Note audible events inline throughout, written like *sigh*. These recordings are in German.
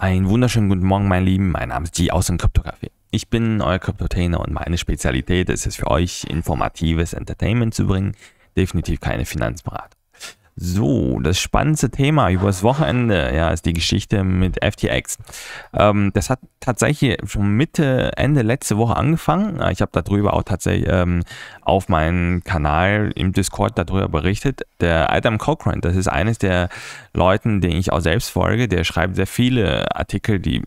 Ein wunderschönen guten Morgen, mein Lieben. Mein Name ist G aus dem Kryptografie. Ich bin euer Kryptotainer und meine Spezialität ist es für euch, informatives Entertainment zu bringen. Definitiv keine Finanzberatung. So, das spannendste Thema übers Wochenende, ja, ist die Geschichte mit FTX. Ähm, das hat tatsächlich schon Mitte, Ende letzte Woche angefangen. Ich habe darüber auch tatsächlich ähm, auf meinem Kanal im Discord darüber berichtet. Der Adam Cochran, das ist eines der Leuten, den ich auch selbst folge, der schreibt sehr viele Artikel, die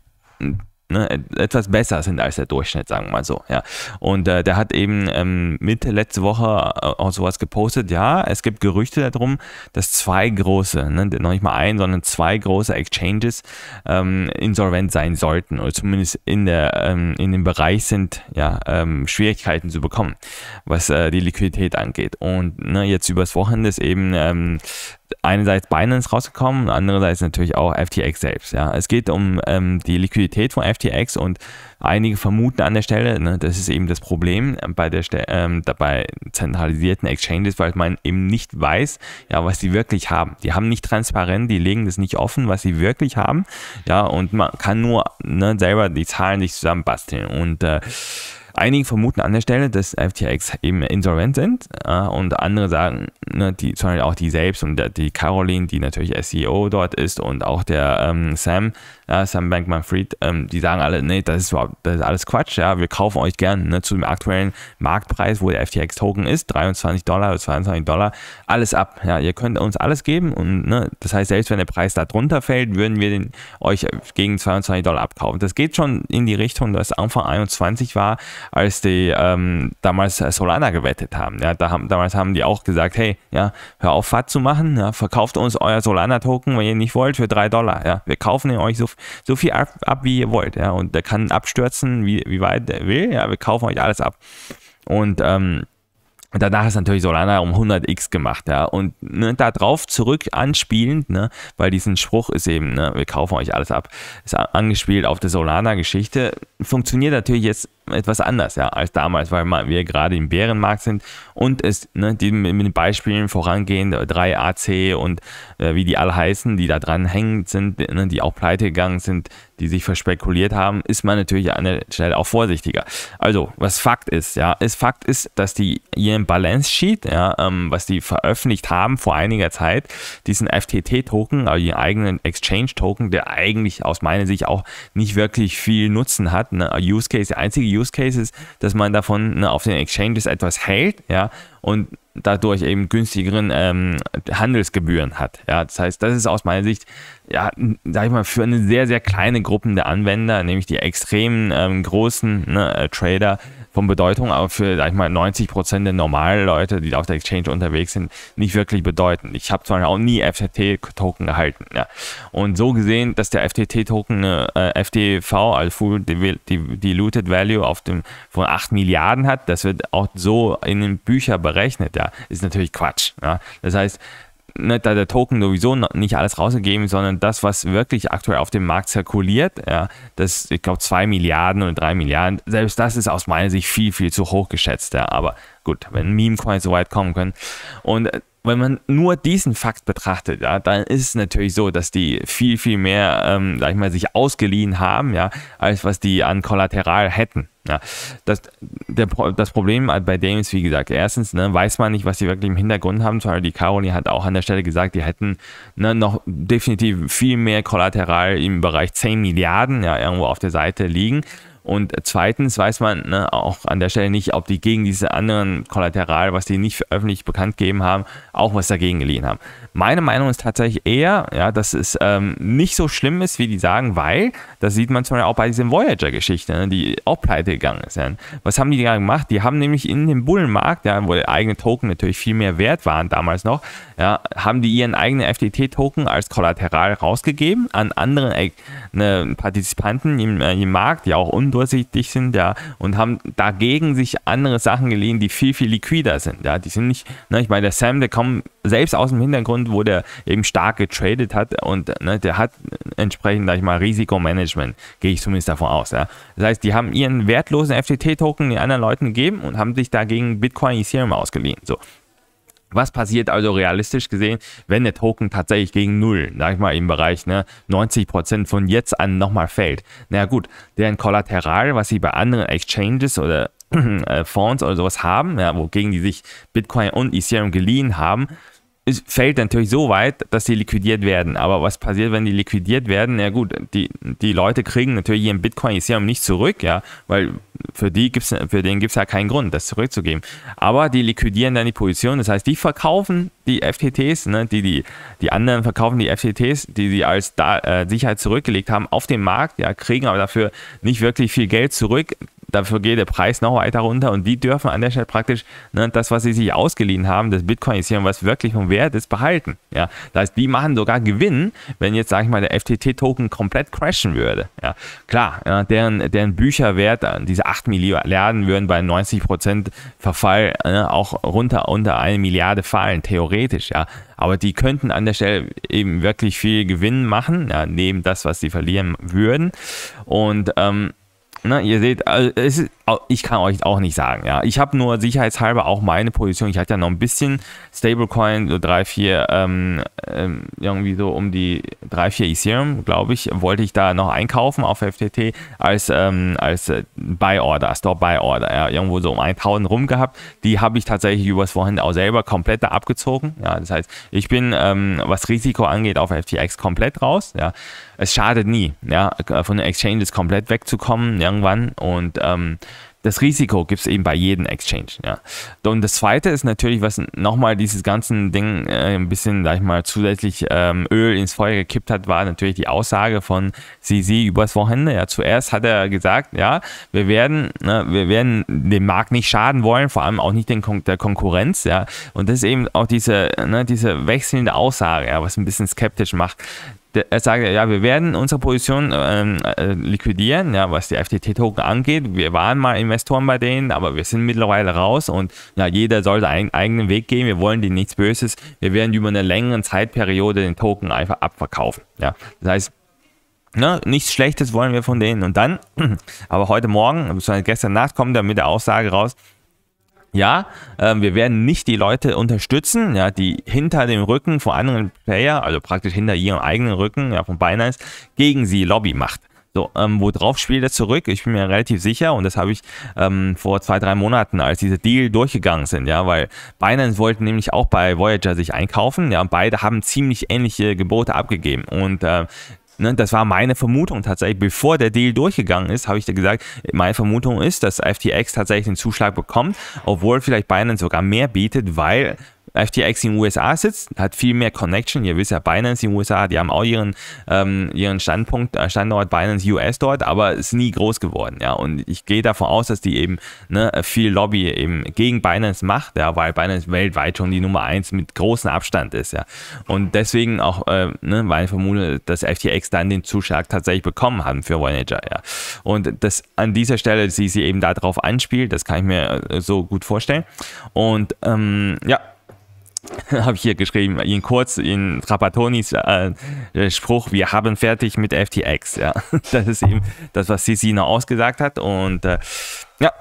ne, etwas besser sind als der Durchschnitt, sagen wir mal so. Ja. Und äh, der hat eben ähm, Mitte letzte Woche äh, auch sowas gepostet, ja, es gibt Gerüchte darum, dass zwei große, ne, noch nicht mal ein, sondern zwei große Exchanges ähm, insolvent sein sollten oder zumindest in, der, ähm, in dem Bereich sind, ja, ähm, Schwierigkeiten zu bekommen, was äh, die Liquidität angeht. Und ne, jetzt übers Wochenende ist eben ähm, einerseits Binance rausgekommen, andererseits natürlich auch FTX selbst. Ja. Es geht um ähm, die Liquidität von FTX und einige vermuten an der Stelle, ne, das ist eben das Problem ähm, bei, der Ste ähm, bei zentralisierten Exchanges, weil man eben nicht weiß, ja, was sie wirklich haben. Die haben nicht transparent, die legen das nicht offen, was sie wirklich haben. Ja, und man kann nur ne, selber die Zahlen sich zusammenbasteln. Und äh, Einige vermuten an der Stelle, dass FTX eben insolvent sind äh, und andere sagen, ne, die, Beispiel auch die selbst und die Caroline, die natürlich SEO dort ist und auch der ähm, Sam ja, Sam Bankman-Fried, ähm, die sagen alle, nee, das ist überhaupt, das ist alles Quatsch, ja, wir kaufen euch gern, ne, zu dem aktuellen Marktpreis, wo der FTX-Token ist, 23 Dollar oder 22 Dollar, alles ab, ja, ihr könnt uns alles geben und, ne, das heißt, selbst wenn der Preis da drunter fällt, würden wir den, euch gegen 22 Dollar abkaufen. Das geht schon in die Richtung, dass Anfang 21 war, als die ähm, damals Solana gewettet haben, ja, da haben, damals haben die auch gesagt, hey, ja, hör auf, Fahrt zu machen, ja, verkauft uns euer Solana-Token, wenn ihr nicht wollt, für 3 Dollar, ja, wir kaufen ihn euch sofort so viel ab, ab wie ihr wollt. Ja? Und der kann abstürzen, wie, wie weit er will. Ja? Wir kaufen euch alles ab. Und ähm, danach ist natürlich Solana um 100x gemacht, ja. Und ne, da drauf zurück anspielend, ne, weil diesen Spruch ist eben, ne, wir kaufen euch alles ab, ist angespielt auf der Solana-Geschichte, funktioniert natürlich jetzt etwas anders ja, als damals, weil wir gerade im Bärenmarkt sind und es ne, die mit den Beispielen vorangehend 3AC und äh, wie die alle heißen, die da dran hängen sind, ne, die auch pleite gegangen sind, die sich verspekuliert haben, ist man natürlich an der Stelle auch vorsichtiger. Also, was Fakt ist, ja, ist Fakt ist, dass die ihren Balance Sheet, ja, ähm, was die veröffentlicht haben vor einiger Zeit, diesen FTT-Token, also ihren eigenen Exchange-Token, der eigentlich aus meiner Sicht auch nicht wirklich viel Nutzen hat, ne, Use Case, der einzige Use Cases, dass man davon ne, auf den Exchanges etwas hält, ja, und dadurch eben günstigeren ähm, Handelsgebühren hat. Ja, das heißt, das ist aus meiner Sicht, ja, sag ich mal, für eine sehr, sehr kleine Gruppe der Anwender, nämlich die extremen ähm, großen ne, äh, Trader, von Bedeutung auch für, sag ich mal, 90 Prozent der normalen Leute, die auf der Exchange unterwegs sind, nicht wirklich bedeuten. Ich habe zwar auch nie FTT-Token gehalten. Ja. Und so gesehen, dass der FTT-Token, äh, FTV, also Full Diluted Value auf dem, von 8 Milliarden hat, das wird auch so in den Büchern berechnet. Ja. Ist natürlich Quatsch. Ja. Das heißt, ne, da der Token sowieso nicht alles rausgegeben, sondern das, was wirklich aktuell auf dem Markt zirkuliert, ja, das, ich glaube, 2 Milliarden oder 3 Milliarden, selbst das ist aus meiner Sicht viel, viel zu hoch geschätzt. Ja, aber gut, wenn Meme-Coins so weit kommen können. Und äh, wenn man nur diesen Fakt betrachtet, ja, dann ist es natürlich so, dass die viel, viel mehr, ähm, sag ich mal, sich ausgeliehen haben, ja, als was die an Kollateral hätten. Ja, das, der, das Problem halt bei dem ist, wie gesagt, erstens ne, weiß man nicht, was die wirklich im Hintergrund haben. Zum Beispiel die Caroli hat auch an der Stelle gesagt, die hätten ne, noch definitiv viel mehr Kollateral im Bereich 10 Milliarden ja, irgendwo auf der Seite liegen. Und zweitens weiß man ne, auch an der Stelle nicht, ob die gegen diese anderen Kollateral, was die nicht öffentlich bekannt gegeben haben, auch was dagegen geliehen haben. Meine Meinung ist tatsächlich eher, ja, dass es ähm, nicht so schlimm ist, wie die sagen, weil, das sieht man zum Beispiel auch bei diesen Voyager-Geschichte, ne, die auch pleite gegangen ist. Ja. Was haben die da gemacht? Die haben nämlich in dem Bullenmarkt, ja, wo der eigene Token natürlich viel mehr wert waren damals noch, ja, haben die ihren eigenen FTT-Token als Kollateral rausgegeben an andere äh, ne, Partizipanten im, äh, im Markt, die auch un undurchsichtig sind, ja, und haben dagegen sich andere Sachen geliehen, die viel, viel liquider sind, ja. Die sind nicht, ne, ich meine, der Sam, der kommt selbst aus dem Hintergrund, wo der eben stark getradet hat und ne, der hat entsprechend, sag ich mal, Risikomanagement, gehe ich zumindest davon aus, ja. Das heißt, die haben ihren wertlosen FTT-Token den anderen Leuten gegeben und haben sich dagegen Bitcoin, Ethereum ausgeliehen, so. Was passiert also realistisch gesehen, wenn der Token tatsächlich gegen Null, sag ich mal, im Bereich ne, 90% von jetzt an nochmal fällt? Na naja, gut, deren Kollateral, was sie bei anderen Exchanges oder *clears throat* äh, Fonds oder sowas haben, ja, wogegen die sich Bitcoin und Ethereum geliehen haben, es fällt natürlich so weit, dass sie liquidiert werden. Aber was passiert, wenn die liquidiert werden? Ja gut, die, die Leute kriegen natürlich ihren Bitcoin Ethereum nicht zurück, ja, weil für die gibt's, für den gibt es ja keinen Grund, das zurückzugeben. Aber die liquidieren dann die Position. Das heißt, die verkaufen die FTTs, ne, die, die, die anderen verkaufen die FTTs, die sie als da, äh, Sicherheit zurückgelegt haben, auf den Markt, ja, kriegen aber dafür nicht wirklich viel Geld zurück, dafür geht der Preis noch weiter runter und die dürfen an der Stelle praktisch ne, das, was sie sich ausgeliehen haben, das Bitcoin ist hier was wirklich vom Wert ist, behalten. Ja, das heißt, die machen sogar Gewinn, wenn jetzt, sage ich mal, der FTT-Token komplett crashen würde. Ja, klar, ja, deren, deren Bücherwert, äh, diese 8 Milliarden würden bei 90% Verfall ne, auch runter unter eine Milliarde fallen, theoretisch, ja. Aber die könnten an der Stelle eben wirklich viel Gewinn machen, ja, neben das, was sie verlieren würden. Und ähm, Ne, ihr seht, also ist, ich kann euch auch nicht sagen, ja. Ich habe nur sicherheitshalber auch meine Position. Ich hatte ja noch ein bisschen Stablecoin, so drei, vier, ähm, ähm irgendwie so um die drei, vier Ethereum, glaube ich, wollte ich da noch einkaufen auf FTT als, ähm, als äh, Buy Order, Store Buy Order, ja, irgendwo so um 1000 rum gehabt. Die habe ich tatsächlich übers Wochenende auch selber komplett da abgezogen. Ja, das heißt, ich bin, ähm, was Risiko angeht, auf FTX komplett raus, ja es schadet nie, ja, von den Exchanges komplett wegzukommen irgendwann und ähm, das Risiko gibt es eben bei jedem Exchange. Ja. Und das zweite ist natürlich, was nochmal dieses ganze Ding äh, ein bisschen, sag ich mal, zusätzlich ähm, Öl ins Feuer gekippt hat, war natürlich die Aussage von Sisi übers Wochenende. Ja, zuerst hat er gesagt, ja, wir werden, ne, wir werden dem Markt nicht schaden wollen, vor allem auch nicht den Kon der Konkurrenz, ja. Und das ist eben auch diese, ne, diese wechselnde Aussage, ja, was ein bisschen skeptisch macht er sagt, ja, wir werden unsere Position ähm, äh, liquidieren, ja, was die FTT-Token angeht. Wir waren mal Investoren bei denen, aber wir sind mittlerweile raus und ja, jeder sollte seinen eigenen Weg gehen. Wir wollen denen nichts Böses. Wir werden über eine längere Zeitperiode den Token einfach abverkaufen. Ja, das heißt, Ne, nichts Schlechtes wollen wir von denen. Und dann, *clears throat* aber heute Morgen, also gestern Nacht, kommt er mit der Aussage raus, ja, äh, wir werden nicht die Leute unterstützen, ja, die hinter dem Rücken von anderen Player, also praktisch hinter ihrem eigenen Rücken, ja, von Binance, gegen sie Lobby macht. So, ähm, worauf spielt er zurück? Ich bin mir relativ sicher und das habe ich ähm, vor zwei, drei Monaten, als diese Deal durchgegangen sind, ja, weil Binance wollte nämlich auch bei Voyager sich einkaufen, ja, und beide haben ziemlich ähnliche Gebote abgegeben und äh, Ne, das war meine Vermutung tatsächlich. Bevor der Deal durchgegangen ist, habe ich dir gesagt, meine Vermutung ist, dass FTX tatsächlich den Zuschlag bekommt, obwohl vielleicht Binance sogar mehr bietet, weil FTX in den USA sitzt, hat viel mehr Connection. Ihr wisst ja, Binance in den USA, die haben auch ihren, ähm, ihren Standpunkt, äh, Standort Binance US dort, aber ist nie groß geworden. Ja, und ich gehe davon aus, dass die eben ne, viel Lobby eben gegen Binance macht, ja, weil Binance weltweit schon die Nummer 1 mit großem Abstand ist. Ja, und deswegen auch, äh, ne, weil ich vermute, dass FTX dann den Zuschlag tatsächlich bekommen haben für Voyager. Ja, und das an dieser Stelle, sie sie eben darauf anspielt, das kann ich mir äh, so gut vorstellen. Und ähm, ja, *laughs* habe ich hier geschrieben, in kurz, in Trapatonis äh, Spruch, wir haben fertig mit FTX. Ja. *laughs* Das ist eben das, was Sisi noch ausgesagt hat. Und äh, ja,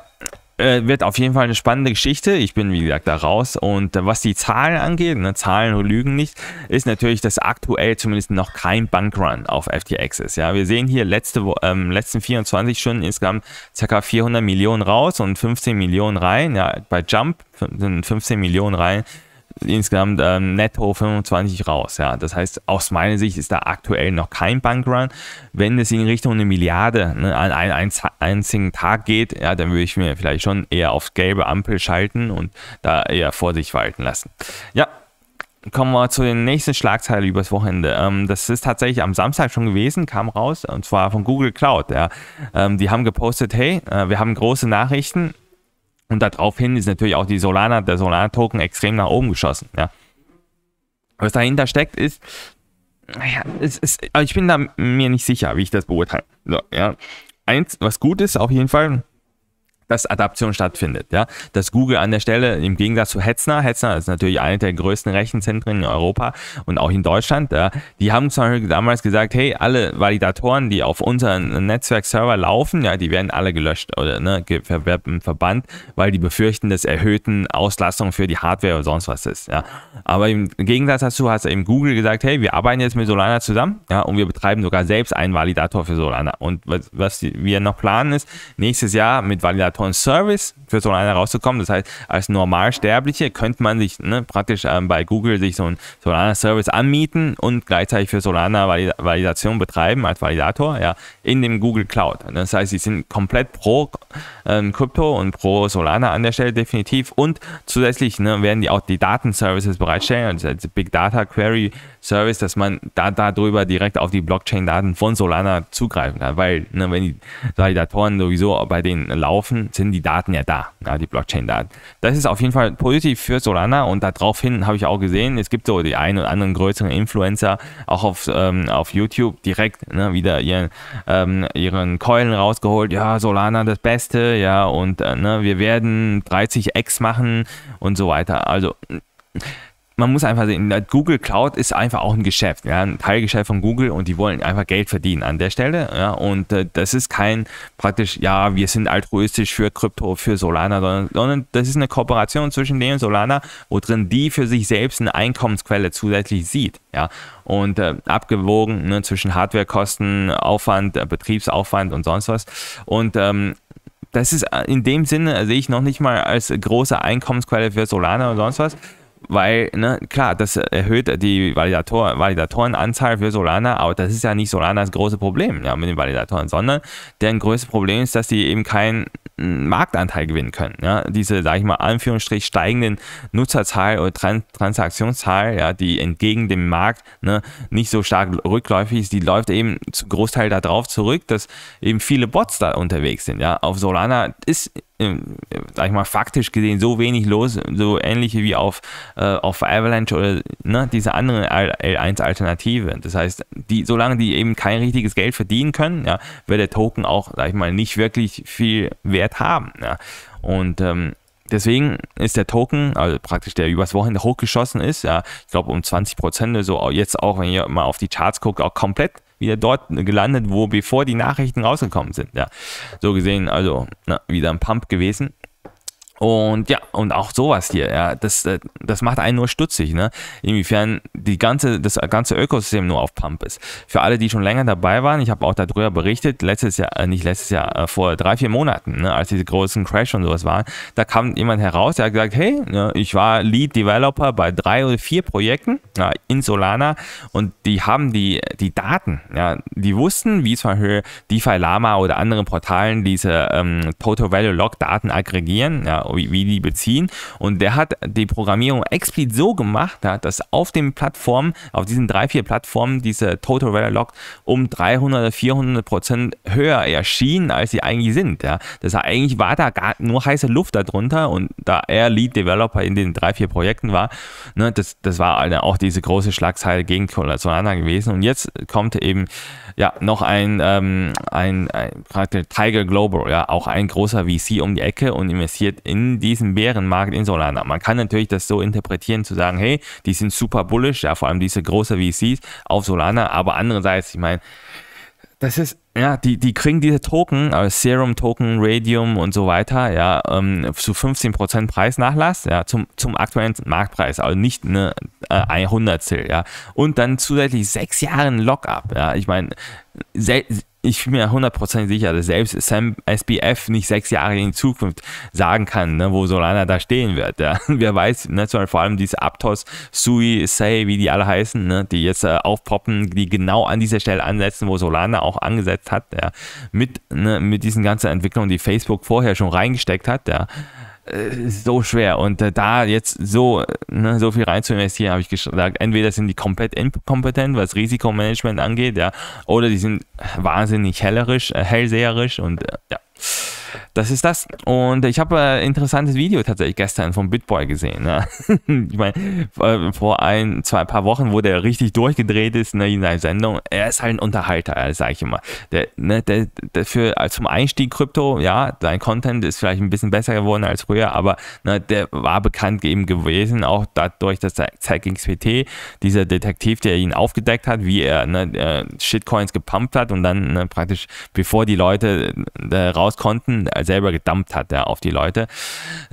äh, wird auf jeden Fall eine spannende Geschichte. Ich bin, wie gesagt, da raus. Und äh, was die Zahlen angeht, ne, Zahlen lügen nicht, ist natürlich, dass aktuell zumindest noch kein Bankrun auf FTX ist. Ja, wir sehen hier letzte, ähm, letzten 24 Stunden insgesamt ca. 400 Millionen raus und 15 Millionen rein. Ja, bei Jump sind 15 Millionen rein insgesamt ähm, netto 25 raus. Ja. Das heißt, aus meiner Sicht ist da aktuell noch kein Bankrun. Wenn es in Richtung eine Milliarde ne, an einem einzigen Tag geht, ja, dann würde ich mir vielleicht schon eher auf gelbe Ampel schalten und da eher Vorsicht walten lassen. Ja, kommen wir zu den nächsten Schlagzeilen übers Wochenende. Ähm, das ist tatsächlich am Samstag schon gewesen, kam raus, und zwar von Google Cloud. Ähm, die haben gepostet, hey, äh, wir haben große Nachrichten, und daraufhin ist natürlich auch die Solana, der Solana-Token extrem nach oben geschossen. Ja. Was dahinter steckt, ist, naja, es ist, also ich bin da mir nicht sicher, wie ich das beurteile. So, ja. Eins, was gut ist, auf jeden Fall, dass Adaption stattfindet. Ja? Dass Google an der Stelle, im Gegensatz zu Hetzner, Hetzner ist natürlich eine der größten Rechenzentren in Europa und auch in Deutschland, ja? die haben zum Beispiel damals gesagt, hey, alle Validatoren, die auf unseren Netzwerkserver laufen, ja, die werden alle gelöscht oder ne, verbannt, weil die befürchten, dass erhöhten Auslastung für die Hardware oder sonst was ist. Ja? Aber im Gegensatz dazu hat eben Google gesagt, hey, wir arbeiten jetzt mit Solana zusammen ja, und wir betreiben sogar selbst einen Validator für Solana. Und was, was wir noch planen ist, nächstes Jahr mit Validatoren von Service für so einen rauszukommen. Das heißt, als Normalsterbliche könnte man sich ne, praktisch ähm, bei Google sich so einen Solana-Service anmieten und gleichzeitig für Solana Validation betreiben als Validator ja, in dem Google Cloud. Das heißt, sie sind komplett pro ähm, Krypto und pro Solana an der Stelle definitiv und zusätzlich ne, werden die auch die Datenservices bereitstellen, also Big Data Query Service, dass man da darüber direkt auf die Blockchain-Daten von Solana zugreifen kann, weil ne, wenn die Validatoren sowieso bei denen laufen, sind die Daten ja da, ja, die Blockchain-Daten. Das ist auf jeden Fall positiv für Solana und daraufhin habe ich auch gesehen, es gibt so die einen oder anderen größeren Influencer, auch auf, ähm, auf YouTube direkt ne, wieder ihren, ähm, ihren Keulen rausgeholt, ja, Solana das Beste, ja, und äh, ne, wir werden 30x machen und so weiter. Also man muss einfach sehen, Google Cloud ist einfach auch ein Geschäft, ja, ein Teilgeschäft von Google und die wollen einfach Geld verdienen an der Stelle. Ja, und äh, das ist kein praktisch, ja, wir sind altruistisch für Krypto, für Solana, sondern, sondern das ist eine Kooperation zwischen denen und Solana, wo drin die für sich selbst eine Einkommensquelle zusätzlich sieht. Ja, und äh, abgewogen ne, zwischen Hardwarekosten, Aufwand, äh, Betriebsaufwand und sonst was. Und ähm, das ist äh, in dem Sinne, sehe ich noch nicht mal als große Einkommensquelle für Solana und sonst was, weil, ne, klar, das erhöht die Validator, Validatorenanzahl für Solana, aber das ist ja nicht Solanas große Problem ja, mit den Validatoren, sondern deren größtes Problem ist, dass die eben keinen Marktanteil gewinnen können. Ja. Diese, sag ich mal, Anführungsstrich steigenden Nutzerzahl oder Trans Transaktionszahl, ja, die entgegen dem Markt ne, nicht so stark rückläufig ist, die läuft eben zum Großteil darauf zurück, dass eben viele Bots da unterwegs sind. Ja. Auf Solana ist äh, sag ich mal, faktisch gesehen so wenig los, so ähnliche wie auf, äh, auf Avalanche oder ne, diese andere L1-Alternative. Das heißt, die, solange die eben kein richtiges Geld verdienen können, ja, wird der Token auch, sag ich mal, nicht wirklich viel Wert haben. Ja. Und ähm, deswegen ist der Token, also praktisch der übers Wochenende hochgeschossen ist, ja, ich glaube um 20% oder so, jetzt auch, wenn ihr mal auf die Charts guckt, auch komplett wieder dort gelandet, wo bevor die Nachrichten rausgekommen sind. Ja, so gesehen, also na, wieder ein Pump gewesen. Und ja, und auch sowas hier, ja, das, äh, das macht einen nur stutzig, ne? Inwiefern die ganze, das ganze Ökosystem nur auf Pump ist. Für alle, die schon länger dabei waren, ich habe auch darüber berichtet, letztes Jahr, äh, nicht letztes Jahr, äh, vor drei, vier Monaten, ne, als diese großen Crash und sowas waren, da kam jemand heraus, der hat gesagt, hey, ne, ich war Lead Developer bei drei oder vier Projekten ja, in Solana und die haben die, die Daten, ja, die wussten, wie zum Beispiel DeFi Lama oder anderen Portalen diese ähm, Total Value Log Daten aggregieren, ja, wie, die beziehen. Und der hat die Programmierung explizit so gemacht, dass auf den Plattformen, auf diesen drei, vier Plattformen, diese Total Value Locked um 300 oder 400 Prozent höher erschienen, als sie eigentlich sind. Ja. Das heißt, eigentlich war da gar nur heiße Luft darunter und da er Lead Developer in den drei, vier Projekten war, ne, das, das war auch diese große Schlagzeile gegen Solana gewesen. Und jetzt kommt eben ja noch ein, ähm, ein, ein Tiger Global, ja, auch ein großer VC um die Ecke und investiert in in diesem Bärenmarkt in Solana. Man kann natürlich das so interpretieren, zu sagen, hey, die sind super bullish, ja, vor allem diese große VCs auf Solana, aber andererseits, ich meine, das ist, ja, die, die kriegen diese Token, also Serum Token, Radium und so weiter, ja, ähm, zu 15% Preisnachlass, ja, zum, zum aktuellen Marktpreis, also nicht eine äh, 100 ja. Und dann zusätzlich sechs Jahre Lockup, ja. Ich meine, ich bin mir 100% sicher, dass selbst Sam SBF nicht sechs Jahre in Zukunft sagen kann, ne, wo Solana da stehen wird. Ja. *laughs* Wer weiß, ne, vor allem diese Aptos, Sui, Sei, wie die alle heißen, ne, die jetzt äh, aufpoppen, die genau an dieser Stelle ansetzen, wo Solana auch angesetzt hat, ja, mit, ne, mit diesen ganzen Entwicklungen, die Facebook vorher schon reingesteckt hat. Ja. Äh, so schwer. Und äh, da jetzt so, ne, so viel rein zu investieren, habe ich gesagt, entweder sind die komplett inkompetent, was Risikomanagement angeht, ja, oder die sind wahnsinnig hellerisch, äh, hellseherisch und äh, ja das ist das. Und ich habe ein äh, interessantes Video tatsächlich gestern vom Bitboy gesehen. Ne? *laughs* ich meine, äh, vor ein, zwei paar Wochen, wo der richtig durchgedreht ist ne, in seiner Sendung, er ist halt ein Unterhalter, sage ich immer. Der, ne, der, der für, äh, zum Einstieg Krypto, ja, sein Content ist vielleicht ein bisschen besser geworden als früher, aber ne, der war bekannt eben gewesen, auch dadurch, dass der XPT, dieser Detektiv, der ihn aufgedeckt hat, wie er ne, Shitcoins gepumpt hat und dann ne, praktisch, bevor die Leute raus konnten, selber gedumpt hat ja, auf die Leute.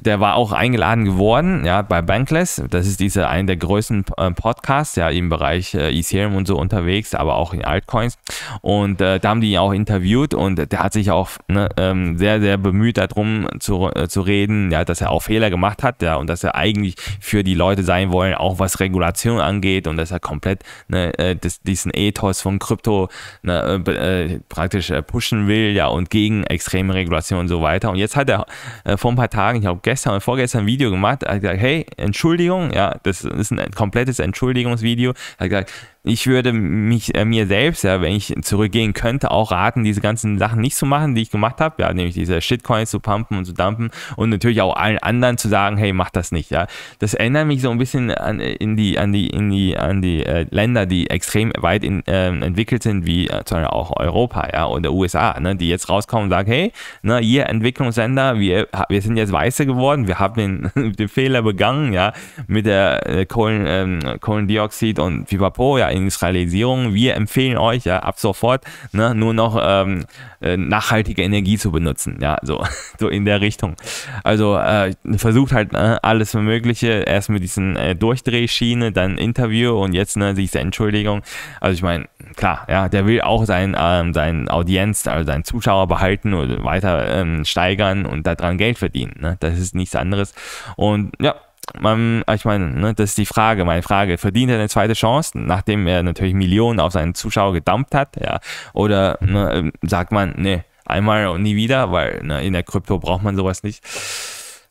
Der war auch eingeladen geworden ja, bei Bankless. Das ist dieser einer der größten äh, Podcasts, ja, im Bereich äh, Ethereum und so unterwegs, aber auch in Altcoins. Und äh, da haben die ihn auch interviewt und der hat sich auch ne, ähm, sehr, sehr bemüht darum zu, äh, zu reden, ja, dass er auch Fehler gemacht hat ja, und dass er eigentlich für die Leute sein wollen, auch was Regulation angeht und dass er komplett ne, das, diesen Ethos von Krypto ne, praktisch pushen will ja, und gegen extreme Regulation und so weiter. Und jetzt hat er äh, vor ein paar Tagen, ich glaube gestern oder vorgestern ein Video gemacht, hat gesagt, hey, Entschuldigung, ja, das ist ein komplettes Entschuldigungsvideo. Er hat gesagt, ich würde mich äh, mir selbst, ja, wenn ich zurückgehen könnte, auch raten, diese ganzen Sachen nicht zu machen, die ich gemacht habe, ja, nämlich diese Shitcoins zu pumpen und zu dumpen und natürlich auch allen anderen zu sagen, hey, mach das nicht, ja. Das erinnert mich so ein bisschen an äh, in die an die in die an die äh, Länder, die extrem weit in, äh, entwickelt sind, wie äh, zum Beispiel auch Europa, ja, oder USA, ne, die jetzt rauskommen und sagen, hey, ne, ihr Entwicklungsländer, wir wir sind jetzt weiße geworden, wir haben den, *laughs* den Fehler begangen, ja, mit der äh, Kohlen, ähm, Kohlendioxid und Vivapor, ja, Industrialisierung. Wir empfehlen euch ja ab sofort ne, nur noch ähm, äh, nachhaltige Energie zu benutzen. Ja, so, *laughs* so in der Richtung. Also äh, versucht halt äh, alles Mögliche. Erst mit diesen äh, Durchdrehschiene, dann Interview und jetzt ne, diese Entschuldigung. Also ich meine, klar, ja, der will auch sein, ähm, sein Audienz, also seinen Zuschauer behalten oder weiter ähm, steigern und daran Geld verdienen. Ne? Das ist nichts anderes. Und ja, man, äh, ich meine, ne, das ist die Frage, meine Frage. Verdient er eine zweite Chance, nachdem er natürlich Millionen auf seinen Zuschauer gedumpt hat? Ja? Oder ne, äh, sagt man, ne, einmal und nie wieder, weil ne, in der Krypto braucht man sowas nicht.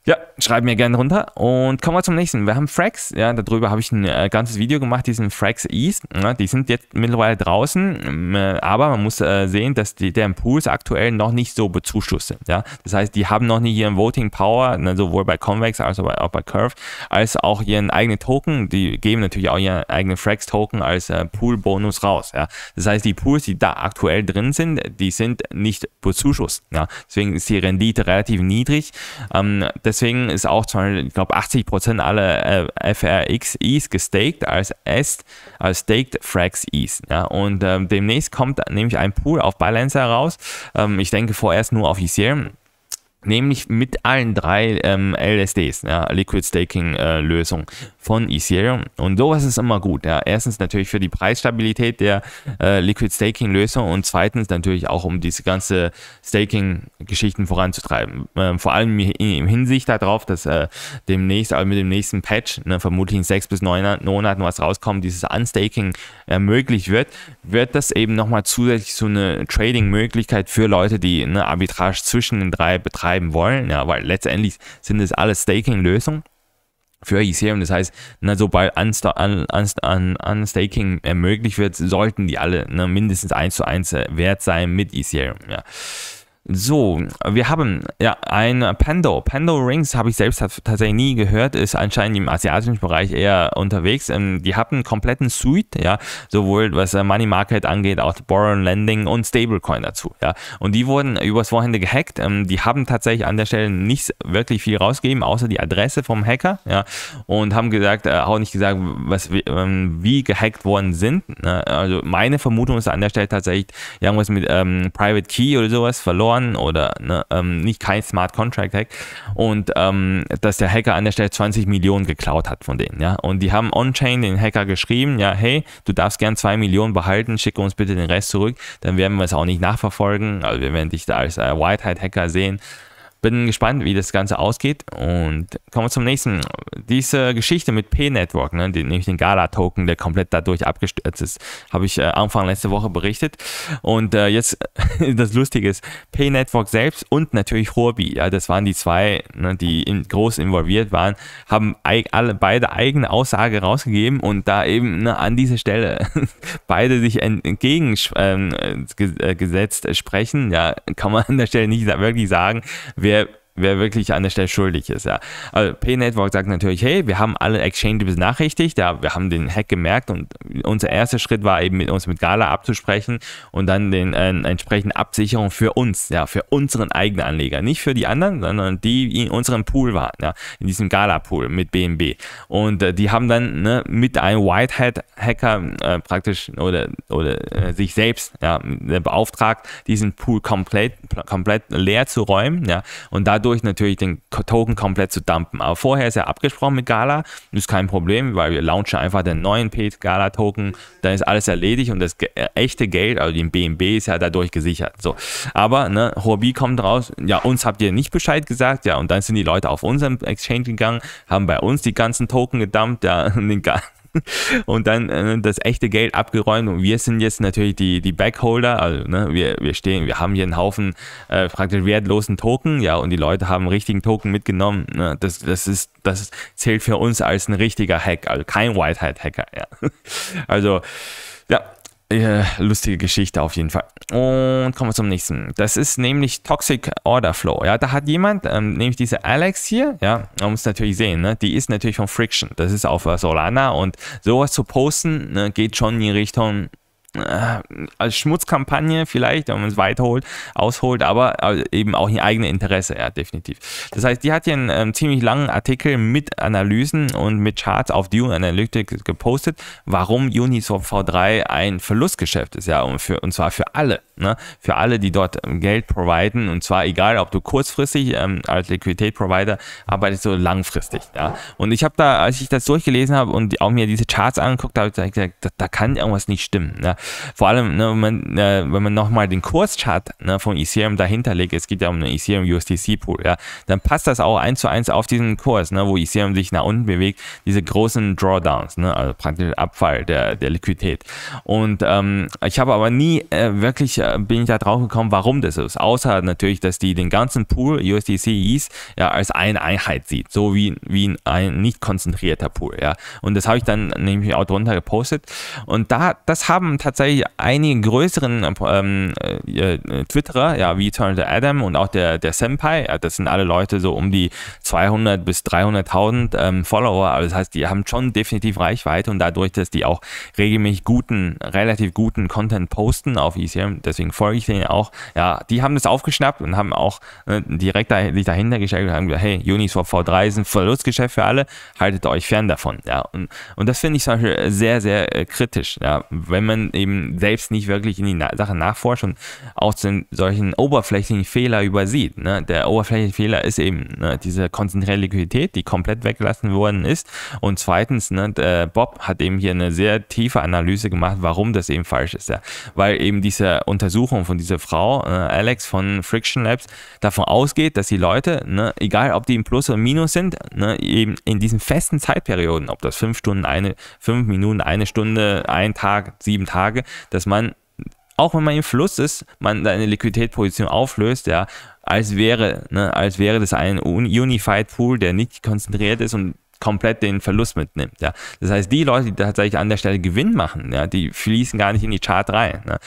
Ja, schreib mir gerne runter. Und kommen wir zum nächsten. Wir haben Frax, Ja, darüber habe ich ein äh, ganzes Video gemacht, diesen Frax East. Ja, die sind jetzt mittlerweile draußen, ähm, äh, aber man muss äh, sehen, dass die, deren Pools aktuell noch nicht so bezuschusst sind. Ja? Das heißt, die haben noch nicht ihren Voting Power, ne, sowohl bei Convex als auch bei, auch bei, Curve, als auch ihren eigenen Token. Die geben natürlich auch ihren eigenen Frax Token als äh, Pool-Bonus raus. Ja? Das heißt, die Pools, die da aktuell drin sind, die sind nicht bezuschusst. Ja? Deswegen ist die Rendite relativ niedrig. Ähm, das deswegen ist auch, ich glaube, 80% aller äh, FRX-Is gestaked als, Est, als Staked Frax-Is. Ja? Und ähm, demnächst kommt nämlich ein Pool auf Balancer raus. Ähm, ich denke vorerst nur auf Ethereum nämlich mit allen drei ähm, LSDs, ja, Liquid Staking äh, Lösung von Ethereum. Und sowas ist immer gut. Ja. Erstens natürlich für die Preisstabilität der äh, Liquid Staking Lösung und zweitens natürlich auch, um diese ganze Staking-Geschichten voranzutreiben. Ähm, vor allem im Hinsicht darauf, dass äh, demnächst, also mit dem nächsten Patch, ne, vermutlich in sechs bis neun Monaten was rauskommt, dieses Unstaking ermöglicht äh, wird, wird das eben nochmal zusätzlich so eine Trading-Möglichkeit für Leute, die eine Arbitrage zwischen den drei betreiben wollen. Ja, weil letztendlich sind es alles Staking-Lösungen für Ethereum. Das heißt, na, ne, sobald Unsta Un Un Unstaking ermöglicht wird, sollten die alle na, ne, mindestens 1 zu 1 äh, wert sein mit Ethereum. Ja. So, wir haben ja ein Pando. Pando Rings habe ich selbst tatsächlich nie gehört, ist anscheinend im asiatischen Bereich eher unterwegs. Ähm, die haben einen kompletten Suite, ja, sowohl was äh, Money Market angeht, auch Borrowing Lending und Stablecoin dazu, ja. Und die wurden übers Wochenende gehackt. Ähm, die haben tatsächlich an der Stelle nicht wirklich viel rausgegeben, außer die Adresse vom Hacker, ja, und haben gesagt, äh, auch nicht gesagt, was ähm, wie gehackt worden sind. Ne? Also meine Vermutung ist an der Stelle tatsächlich irgendwas mit ähm, Private Key oder sowas verloren One oder ne, ähm, nicht kein Smart Contract Hack und ähm, dass der Hacker an der Stelle 20 Millionen geklaut hat von denen, ja. Und die haben on-chain den Hacker geschrieben, ja, hey, du darfst gern 2 Millionen behalten, schicke uns bitte den Rest zurück, dann werden wir es auch nicht nachverfolgen, also wir werden dich da als äh, Whitehead-Hacker sehen bin gespannt, wie das Ganze ausgeht. Und kommen wir zum nächsten. Diese Geschichte mit P-Network, ne, die, nämlich den Gala-Token, der komplett dadurch abgestürzt ist, habe ich äh, Anfang letzte Woche berichtet. Und äh, jetzt *laughs* das Lustige ist, P-Network selbst und natürlich Huobi, ja, das waren die zwei, ne, die in, groß involviert waren, haben alle, beide eigene Aussage rausgegeben und da eben ne, an dieser Stelle *laughs* beide sich entgegengesetzt ähm, äh, äh, äh, sprechen, ja, kann man an der Stelle nicht wirklich sagen, wer wie wer wirklich an der Stelle schuldig ist. Ja. Also P-Network sagt natürlich, hey, wir haben alle Exchange benachrichtigt, ja, wir haben den Hack gemerkt und unser erster Schritt war eben mit uns mit Gala abzusprechen und dann den äh, entsprechenden Absicherung für uns, ja, für unseren eigenen Anleger, nicht für die anderen, sondern die die in unserem Pool waren, ja, in diesem Gala-Pool mit BNB. Und äh, die haben dann ne, mit einem Whitehead-Hacker äh, praktisch oder, oder äh, sich selbst ja, äh, beauftragt, diesen Pool komplett, komplett leer zu räumen, ja, und dadurch dadurch natürlich den Token komplett zu dumpen. Aber vorher ist ja abgesprochen mit Gala, ist kein Problem, weil wir launchen einfach den neuen Pet Gala Token, dann ist alles erledigt und das äh, echte Geld, also den BNB, ist ja dadurch gesichert. So, aber ne, Hobby kommt raus, ja, uns habt ihr nicht Bescheid gesagt, ja, und dann sind die Leute auf unserem Exchange gegangen, haben bei uns die ganzen Token gedumpt, ja, *laughs* und den ganzen *laughs* und dann äh, das echte Geld abgeräumt. Und wir sind jetzt natürlich die, die Backholder. Also ne, wir, wir stehen, wir haben hier einen Haufen äh, praktisch wertlosen Token, ja, und die Leute haben richtigen Token mitgenommen. Ne? Das, das ist, das zählt für uns als ein richtiger Hack, also kein White Hat Hacker, ja. *laughs* Also ja, ja, lustige Geschichte auf jeden Fall. Und kommen wir zum nächsten. Das ist nämlich Toxic Order Flow. Ja, da hat jemand, ähm, nämlich diese Alex hier, ja, man muss natürlich sehen, ne, die ist natürlich von Friction. Das ist auf Solana und sowas zu posten, ne, geht schon in die Richtung äh, als Schmutzkampagne vielleicht, wenn man es weit holt, ausholt, aber äh, eben auch ihr eigenes Interesse, ja, definitiv. Das heißt, die hat hier einen ähm, ziemlich langen Artikel mit Analysen und mit Charts auf Dune Analytics gepostet, warum Uniswap V3 ein Verlustgeschäft ist, ja, und, für, und zwar für alle ne, für alle, die dort ähm, Geld providen. Und zwar egal, ob du kurzfristig ähm, als Liquidität-Provider arbeitest oder langfristig. Ja. Und ich habe da, als ich das durchgelesen habe und auch mir diese Charts angeguckt habe, gesagt, da, da, kann irgendwas nicht stimmen. Ne. Vor allem, ne, wenn man, äh, wenn man nochmal den Kurschart ne, von Ethereum dahinter legt, es geht ja um den Ethereum-USDC-Pool, ja, dann passt das auch eins zu eins auf diesen Kurs, ne, wo Ethereum sich nach unten bewegt, diese großen Drawdowns, ne, also praktisch Abfall der, der Liquidität. Und ähm, ich habe aber nie äh, wirklich äh, bin ich da drauf gekommen, warum das ist. Außer natürlich, dass die den ganzen Pool USDC USDCEs ja als eine Einheit sieht, so wie, wie ein nicht konzentrierter Pool. Ja. Und das habe ich dann nämlich auch drunter gepostet. Und da, das haben tatsächlich einige größeren ähm, äh, äh Twitterer, ja, wie Turner Beispiel Adam und auch der, der Senpai, ja, das sind alle Leute so um die 200 bis 300.000 ähm, Follower. Also das heißt, die haben schon definitiv Reichweite und dadurch, dass die auch regelmäßig guten, relativ guten Content posten auf Ethereum, das deswegen folge ich denen auch. Ja, die haben das aufgeschnappt und haben auch äh, direkt da, sich dahinter gestellt und haben gesagt, hey, Uniswap V3 ist ein Verlustgeschäft für alle, haltet euch fern davon. Ja, und, und das finde ich zum Beispiel sehr, sehr äh, kritisch, ja, wenn man eben selbst nicht wirklich in die Na Sache nachforscht und auch den, solchen oberflächlichen Fehler übersieht. Ne? Der oberflächliche Fehler ist eben ne, diese konzentrierte Liquidität, die komplett weggelassen worden ist. Und zweitens, ne, der Bob hat eben hier eine sehr tiefe Analyse gemacht, warum das eben falsch ist. Ja? Weil eben dieser unter Untersuchung von dieser Frau, äh, Alex von Friction Labs, davon ausgeht, dass die Leute, ne, egal ob die im Plus oder Minus sind, ne, eben in diesen festen Zeitperioden, ob das fünf Stunden, eine, fünf Minuten, eine Stunde, ein Tag, sieben Tage, dass man, auch wenn man im Fluss ist, man eine Liquiditätsposition auflöst, ja, als wäre, ne, als wäre das ein Unified Pool, der nicht konzentriert ist und komplett den Verlust mitnimmt. Ja. Das heißt, die Leute, die tatsächlich an der Stelle Gewinn machen, ja, die fließen gar nicht in die Chart rein. Ne.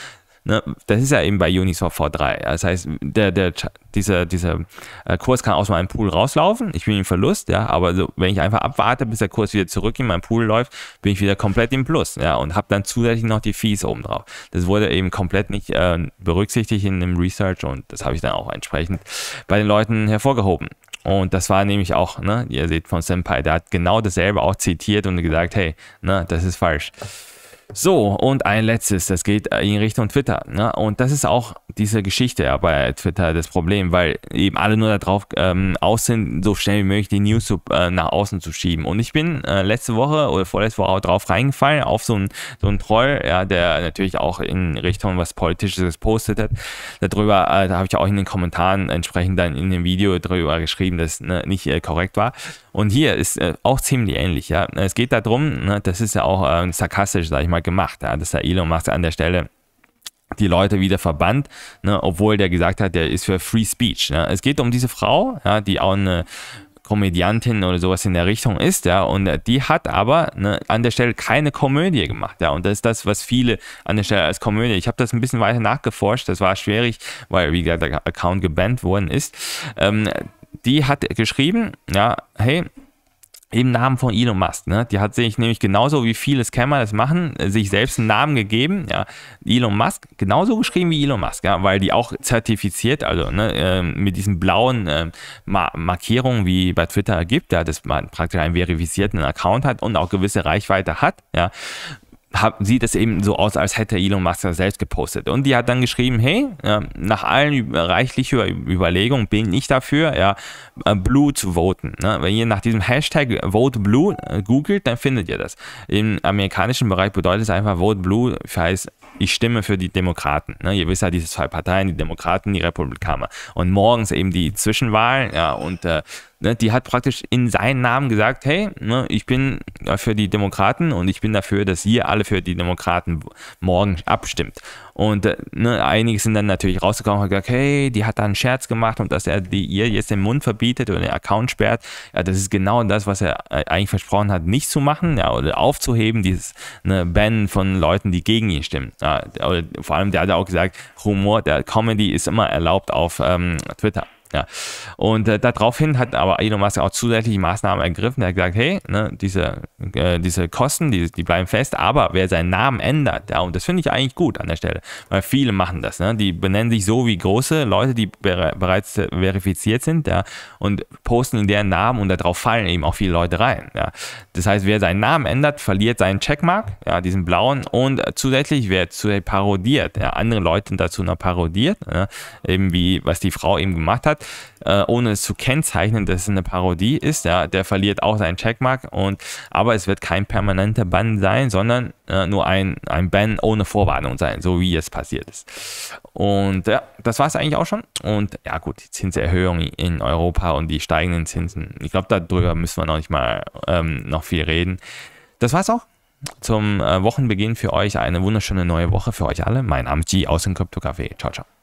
Ne? Das ist ja eben bei Uniswap V3. Das heißt, der, der, dieser, dieser äh, Kurs kann aus meinem Pool rauslaufen. Ich bin im Verlust, ja, aber so, wenn ich einfach abwarte, bis der Kurs wieder zurück in meinen Pool läuft, bin ich wieder komplett im Plus, ja, und habe dann zusätzlich noch die Fees obendrauf. Das wurde eben komplett nicht äh, berücksichtigt in dem Research und das habe ich dann auch entsprechend bei den Leuten hervorgehoben. Und das war nämlich auch, ne, ihr seht von Senpai, der hat genau dasselbe auch zitiert und gesagt, hey, ne, das ist falsch. So, und ein letztes, das geht in Richtung Twitter. Ne? Und das ist auch diese Geschichte ja, bei Twitter das Problem, weil eben alle nur darauf ähm, aus sind, so schnell wie möglich die News äh, nach außen zu schieben. Und ich bin äh, letzte Woche oder vorletzte Woche auch drauf reingefallen, auf so einen so Troll, ja, der natürlich auch in Richtung was Politisches gepostet hat. Darüber, äh, da habe ich auch in den Kommentaren entsprechend dann in dem Video darüber geschrieben, dass ne, nicht äh, korrekt war. Und hier ist äh, auch ziemlich ähnlich, ja. Es geht darum, ne, das ist ja auch ähm, sarkastisch, sag ich mal, mal gemacht, ja, dass der Elon Musk an der Stelle die Leute wieder verbannt, ne, obwohl der gesagt hat, der ist für Free Speech. Ne. Es geht um diese Frau, ja, die auch eine Komödiantin oder sowas in der Richtung ist, ja, und die hat aber ne, an der Stelle keine Komödie gemacht, ja, und das ist das, was viele an der Stelle als Komödie, ich habe das ein bisschen weiter nachgeforscht, das war schwierig, weil, wie gesagt, der Account gebannt worden ist, ähm, die hat geschrieben, ja, hey, im Namen von Elon Musk. Ne? Die hat sich nämlich genauso wie viele Scammer das machen, äh, sich selbst einen Namen gegeben. Ja? Elon Musk, genauso geschrieben wie Elon Musk, ja? weil die auch zertifiziert, also ne, äh, mit diesen blauen äh, Mar Markierungen wie bei Twitter gibt, ja, dass man praktisch einen verifizierten Account hat und auch gewisse Reichweite hat. Ja? sieht es eben so aus, als hätte Elon Musk das selbst gepostet. Und die hat dann geschrieben, hey, nach allen reichlichen Überlegungen bin ich dafür, ja, äh, Blue zu voten. Ne? Wenn ihr nach diesem Hashtag VoteBlue äh, googelt, dann findet ihr das. Im amerikanischen Bereich bedeutet es einfach VoteBlue, heißt, ich stimme für die Demokraten. Ne? Ihr wisst ja, diese zwei Parteien, die Demokraten, die Republikaner. Und morgens eben die Zwischenwahlen, ja, und äh, ne, die hat praktisch in seinen Namen gesagt, hey, ne, ich bin für die Demokraten und ich bin dafür, dass ihr alle für die Demokraten morgen abstimmt. Und äh, ne, einige sind dann natürlich rausgekommen und gesagt, hey, die hat da einen Scherz gemacht und dass er die, ihr jetzt den Mund verbietet oder den Account sperrt. Ja, das ist genau das, was er äh, eigentlich versprochen hat, nicht zu machen ja, oder aufzuheben, dieses ne, Ban von Leuten, die gegen ihn stimmen. Ja, vor allem, der hat auch gesagt, Humor, der Comedy ist immer erlaubt auf ähm, Twitter. Ja. Und äh, daraufhin hat aber Elon Musk auch zusätzliche Maßnahmen ergriffen. Er hat gesagt, hey, ne, diese, äh, diese Kosten, die, die bleiben fest, aber wer seinen Namen ändert, ja, und das finde ich eigentlich gut an der Stelle, weil viele machen das, ne? die benennen sich so wie große Leute, die be bereits äh, verifiziert sind ja, und posten in deren Namen und darauf fallen eben auch viele Leute rein. Ja. Das heißt, wer seinen Namen ändert, verliert seinen Checkmark, ja, diesen blauen, und zusätzlich wer zu parodiert, ja, andere Leute dazu noch parodiert, ja, ne? eben wie was die Frau eben gemacht hat, äh, ohne es zu kennzeichnen, dass es eine Parodie ist, ja, der verliert auch seinen Checkmark. Und, aber es wird kein permanenter Bann sein, sondern äh, nur ein, ein Bann ohne Vorwarnung sein, so wie es passiert ist. Und ja, das war es eigentlich auch schon. Und ja gut, die Zinserhöhung in Europa und die steigenden Zinsen. Ich glaube, darüber müssen wir noch nicht mal ähm, noch viel reden. Das war's auch zum äh, Wochenbeginn für euch eine wunderschöne neue Woche für euch alle. Mein Name ist G aus dem Krypto Café. Ciao, ciao.